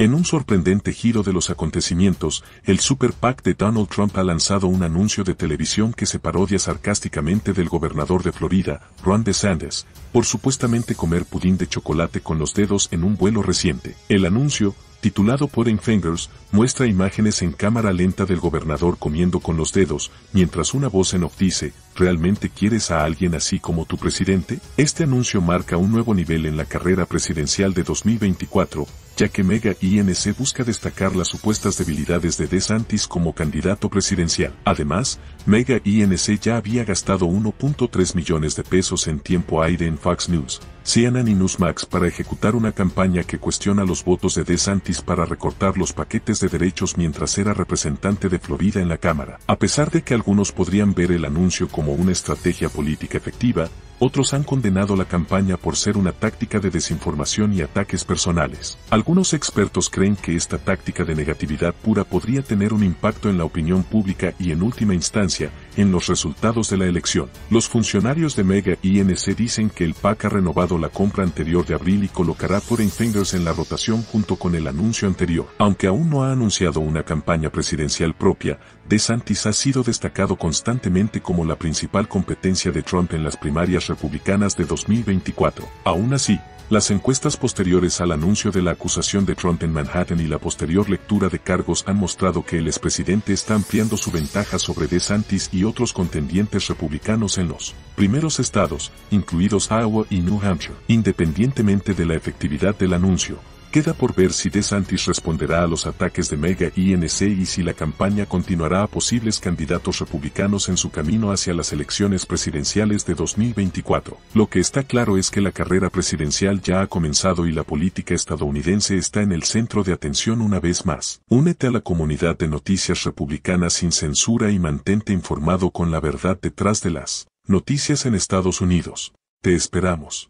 En un sorprendente giro de los acontecimientos, el Super PAC de Donald Trump ha lanzado un anuncio de televisión que se parodia sarcásticamente del gobernador de Florida, Ron DeSantis, por supuestamente comer pudín de chocolate con los dedos en un vuelo reciente. El anuncio, titulado Pudding Fingers, muestra imágenes en cámara lenta del gobernador comiendo con los dedos, mientras una voz en off dice, ¿realmente quieres a alguien así como tu presidente? Este anuncio marca un nuevo nivel en la carrera presidencial de 2024, ya que Mega INC busca destacar las supuestas debilidades de DeSantis como candidato presidencial. Además, Mega INC ya había gastado 1.3 millones de pesos en tiempo aire en Fox News, CNN y Newsmax para ejecutar una campaña que cuestiona los votos de DeSantis para recortar los paquetes de derechos mientras era representante de Florida en la Cámara. A pesar de que algunos podrían ver el anuncio como una estrategia política efectiva, otros han condenado la campaña por ser una táctica de desinformación y ataques personales. Algunos expertos creen que esta táctica de negatividad pura podría tener un impacto en la opinión pública y en última instancia, en los resultados de la elección, los funcionarios de Mega INC dicen que el PAC ha renovado la compra anterior de abril y colocará Foreign Fingers en la rotación junto con el anuncio anterior. Aunque aún no ha anunciado una campaña presidencial propia, DeSantis ha sido destacado constantemente como la principal competencia de Trump en las primarias republicanas de 2024. Aún así, las encuestas posteriores al anuncio de la acusación de Trump en Manhattan y la posterior lectura de cargos han mostrado que el expresidente está ampliando su ventaja sobre DeSantis y otros contendientes republicanos en los primeros estados, incluidos Iowa y New Hampshire. Independientemente de la efectividad del anuncio, Queda por ver si DeSantis responderá a los ataques de Mega INC y si la campaña continuará a posibles candidatos republicanos en su camino hacia las elecciones presidenciales de 2024. Lo que está claro es que la carrera presidencial ya ha comenzado y la política estadounidense está en el centro de atención una vez más. Únete a la comunidad de noticias republicanas sin censura y mantente informado con la verdad detrás de las noticias en Estados Unidos. Te esperamos.